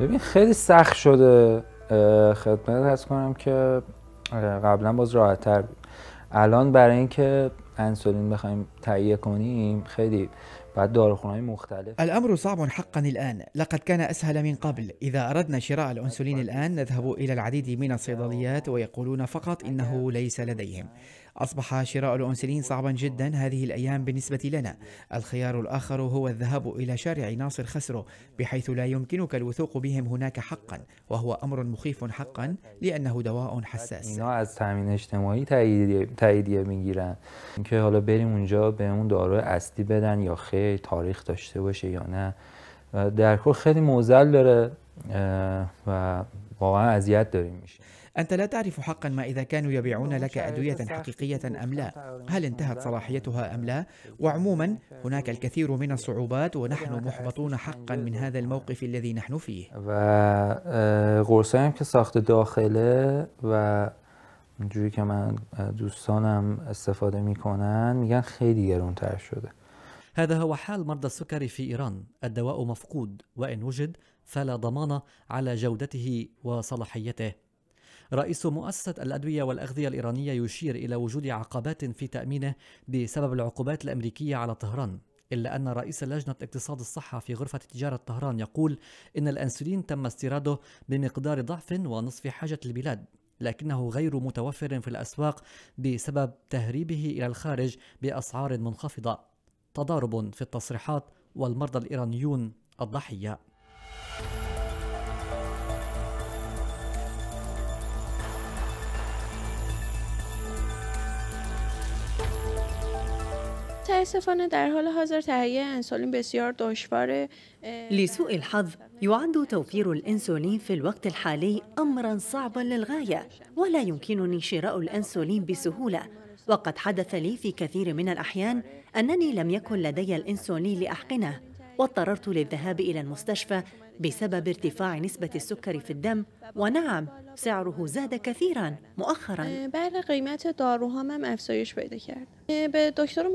ببین خیلی سخت شده اه، خدمت هست کنم که اه، قبلا باز راحت تر بود الان برای اینکه انسولین بخوایم تهیه کنیم خیلی بعد داروخانه مختلف الأمر صعب حقا الآن لقد كان أسهل من قبل إذا أردنا شراء الأنسولين الآن نذهب إلى العديد من الصيدليات ويقولون فقط إنه ليس لديهم أصبح شراء الأنسولين صعبا جدا هذه الأيام بالنسبة لنا الخيار الآخر هو الذهاب إلى شارع ناصر خسرو بحيث لا يمكنك الوثوق بهم هناك حقا وهو أمر مخيف حقا لأنه دواء حساس از تامین اجتماعی تاییدیه, میگیرن اینکه حالا بریم اونجا اصلی بدن یا خیر تاریخ داشته باشه یا نه در کل خیلی موزل داره اه، و واقعا اذیت داریم میشه أنت لا تعرف حقا ما إذا كانوا يبيعون لك أدوية حقيقية أم لا هل انتهت صلاحيتها أم لا وعموما هناك الكثير من الصعوبات ونحن محبطون حقا من هذا الموقف الذي نحن فيه و آه، که من آه، دوستانم استفاده میکنن میگن خیلی گرونتر شده هذا هو حال مرضى السكري في إيران الدواء مفقود وإن وجد فلا ضمان على جودته وصلاحيته رئيس مؤسسة الأدوية والأغذية الإيرانية يشير إلى وجود عقبات في تأمينه بسبب العقوبات الأمريكية على طهران إلا أن رئيس لجنة اقتصاد الصحة في غرفة تجارة طهران يقول إن الأنسولين تم استيراده بمقدار ضعف ونصف حاجة البلاد لكنه غير متوفر في الأسواق بسبب تهريبه إلى الخارج بأسعار منخفضة تضارب في التصريحات والمرضى الإيرانيون الضحية متاسفانه در حال حاضر تهیه انسولین بسیار دشوار اه، لسوء الحظ يعد توفير الانسولين في الوقت الحالي امرا صعبا للغايه ولا يمكنني شراء الانسولين بسهوله وقد حدث لي في كثير من الاحيان انني لم يكن لدي الانسولين لاحقنه واضطررت للذهاب الى المستشفى بسبب ارتفاع نسبة السكر في الدم ونعم سعره زاد كثيرا مؤخرا بله اه، قیمت داروها هم افزایش پیدا کرد اه، به دکتر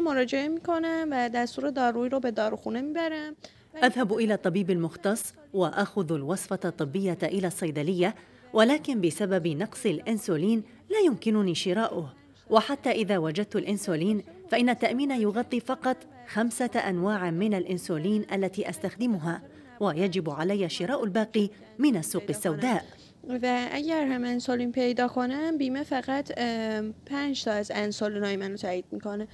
مراجعه میکنم و دستور دارویی رو به داروخونه میبرم أذهب إلى الطبيب المختص وأخذ الوصفة الطبية إلى الصيدلية ولكن بسبب نقص الأنسولين لا يمكنني شراؤه وحتى إذا وجدت الأنسولين فإن التأمين يغطي فقط خمسة أنواع من الأنسولين التي أستخدمها ویجب علی شراء الباقی من السوق السوداء و اگر هم انسولین پیدا کنم بیمه فقط 5 تا از انسولین های منو تایید میکنه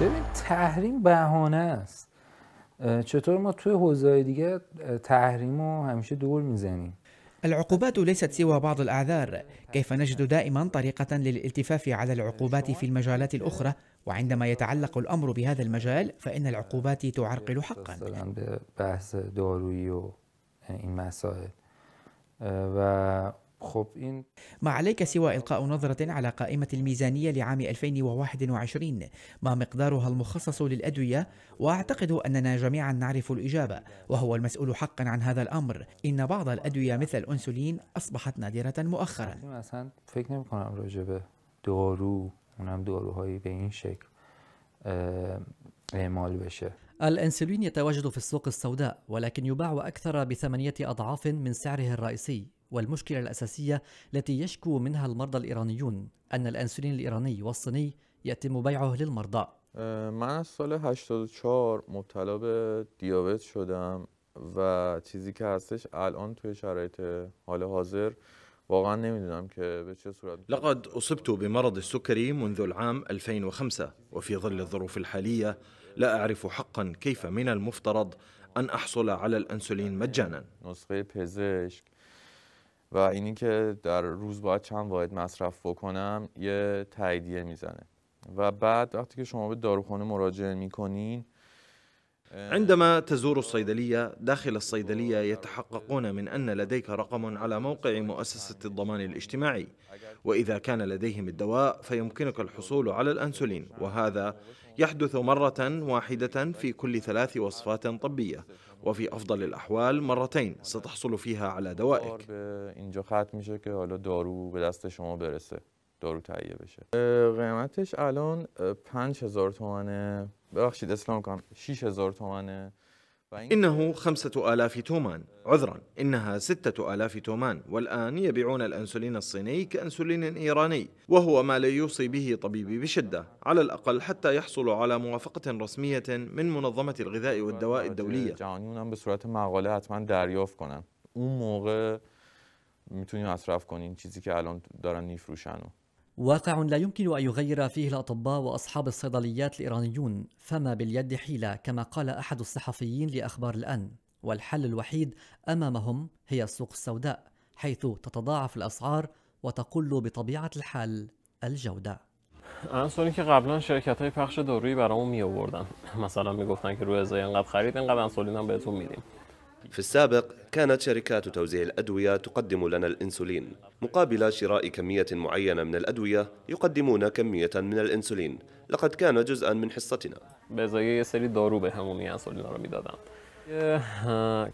ببین تحریم بهانه است چطور ما توی حوزه دیگه تحریم رو همیشه دور میزنیم العقوبات ليست سوى بعض الأعذار كيف نجد دائما طريقة للالتفاف على العقوبات في المجالات الأخرى وعندما يتعلق الأمر بهذا المجال فإن العقوبات تعرقل حقا و يعني ما عليك سوى إلقاء نظرة على قائمة الميزانية لعام 2021 ما مقدارها المخصص للأدوية وأعتقد أننا جميعا نعرف الإجابة وهو المسؤول حقا عن هذا الأمر إن بعض الأدوية مثل الأنسولين أصبحت نادرة مؤخرا الأنسولين يتواجد في السوق السوداء ولكن يباع أكثر بثمانية أضعاف من سعره الرئيسي والمشكلة الأساسية التي يشكو منها المرضى الإيرانيون أن الأنسولين الإيراني والصيني يتم بيعه للمرضى أه، من از سال 84 مبتلا به دیابت شدم و چیزی که هستش الان توی شرایط حال حاضر واقعا نمیدونم که به چه صورت لقد اصبت بمرض السكري منذ العام 2005 وفي ظل الظروف الحالية لا أعرف حقا كيف من المفترض أن أحصل على الأنسولين مجانا نسخه پزشک و اینی که در روز باید چند واحد مصرف بکنم یه تاییدیه میزنه و بعد وقتی که شما به داروخانه مراجعه میکنین عندما تزور الصيدلية داخل الصيدلية يتحققون من أن لديك رقم على موقع مؤسسة الضمان الاجتماعي وإذا كان لديهم الدواء فيمكنك الحصول على الأنسولين وهذا يحدث مرة واحدة في كل ثلاث وصفات طبية وفي أفضل الأحوال مرتين ستحصل فيها على دوائك دارو تهیه بشه اه، قیمتش الان 5000 اه، تومانه ببخشید اسلام کنم 6000 تومانه إنه خمسة آلاف تومان عذرا إنها ستة آلاف تومان والآن يبيعون الأنسولين الصيني كأنسولين إيراني وهو ما لا يوصي به طبيبي بشدة على الأقل حتى يحصل على موافقة رسمية من منظمة الغذاء والدواء الدولية مقاله حتما دریافت کنن اون موقع کنین چیزی که الان دارن میفروشن واقع لا يمكن أن يغير فيه الأطباء وأصحاب الصيدليات الإيرانيون فما باليد حيلة كما قال أحد الصحفيين لأخبار الآن والحل الوحيد أمامهم هي السوق السوداء حيث تتضاعف الأسعار وتقل بطبيعة الحال الجودة که قبلا شرکت های پخش دارویی برامون می آوردن مثلا که روی ازای انقدر خرید انسولین هم بهتون میدیم في السابق كانت شركات توزيع الأدوية تقدم لنا الإنسولين مقابل شراء كمية معينة من الأدوية يقدمون كمية من الإنسولين لقد كان جزءا من حصتنا اه،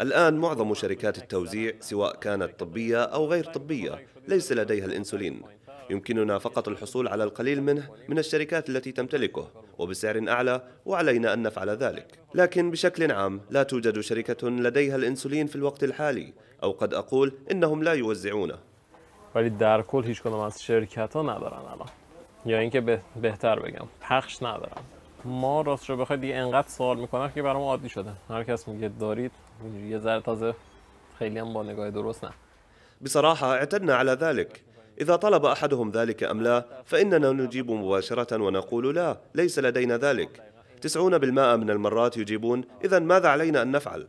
الآن معظم شركات التوزيع سواء كانت طبية أو غير طبية ليس لديها الإنسولين يمكننا فقط الحصول على القليل منه من الشركات التي تمتلكه وبسعر أعلى وعلينا أن نفعل ذلك لكن بشكل عام لا توجد شركة لديها الإنسولين في الوقت الحالي أو قد أقول إنهم لا يوزعونه ولی در کل هیچ کدوم از شرکت ها ندارن الان یا اینکه به بهتر بگم پخش ندارن ما راست رو بخواید دیگه انقدر سوال میکنم که برام عادی شده هر کس میگه دارید یه ذره تازه خیلی هم با نگاه درست نه بصراحة اعتدنا على ذلك إذا طلب أحدهم ذلك أم لا فإننا نجيب مباشرة ونقول لا ليس لدينا ذلك تسعون بالمائة من المرات يجيبون إذا ماذا علينا أن نفعل؟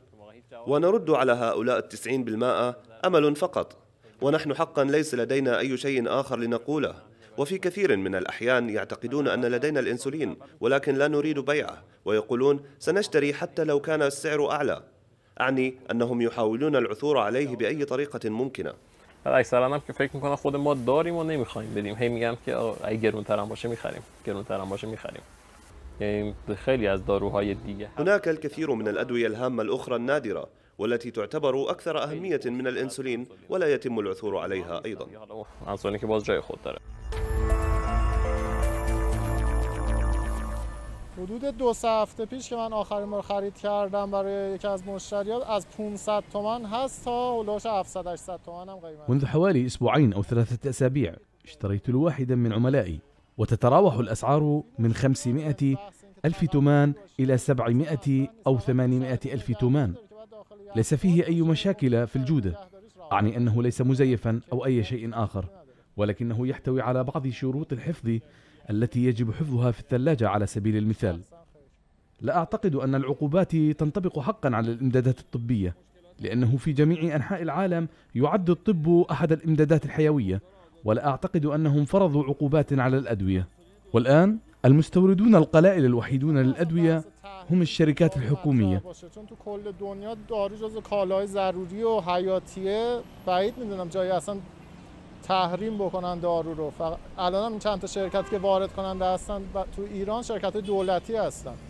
ونرد على هؤلاء التسعين بالمائة أمل فقط ونحن حقا ليس لدينا أي شيء آخر لنقوله وفي كثير من الأحيان يعتقدون أن لدينا الإنسولين ولكن لا نريد بيعه ويقولون سنشتري حتى لو كان السعر أعلى أعني أنهم يحاولون العثور عليه بأي طريقة ممكنة ولی اکثرا هم که فکر میکنم ما داریم و نمیخوایم بدیم هی میگم که آه، اگه گرونتر هم باشه میخریم گرونتر هم باشه میخریم یعنی خیلی از داروهای دیگه هناك الكثير من الأدوية الهامة الأخرى النادرة والتي تعتبر أكثر أهمية من الأنسولين ولا يتم العثور عليها أيضا آه، که باز جای خود داره حدود دو سه هفته پیش که من آخرین بار خرید کردم برای یکی از مشتریات از 500 تومن هست تا هولوش 700 800 تومن هم قیمت منذ حوالی اسبوعین أو ثلاثة أسابيع اشتريت الواحدا من عملائي وتتراوح الأسعار من 500 ألف تومان إلى 700 أو 800 ألف تومان ليس فيه أي مشاكل في الجودة أعني أنه ليس مزيفا أو أي شيء آخر ولكنه يحتوي على بعض شروط الحفظ التي يجب حفظها في الثلاجة على سبيل المثال لا أعتقد أن العقوبات تنطبق حقا على الإمدادات الطبية لأنه في جميع أنحاء العالم يعد الطب أحد الإمدادات الحيوية ولا أعتقد أنهم فرضوا عقوبات على الأدوية والآن المستوردون القلائل الوحيدون للأدوية هم الشركات الحكومية تحریم بکنن دارو رو فق... الان هم چند تا شرکت که وارد کننده هستن و تو ایران شرکت دولتی هستن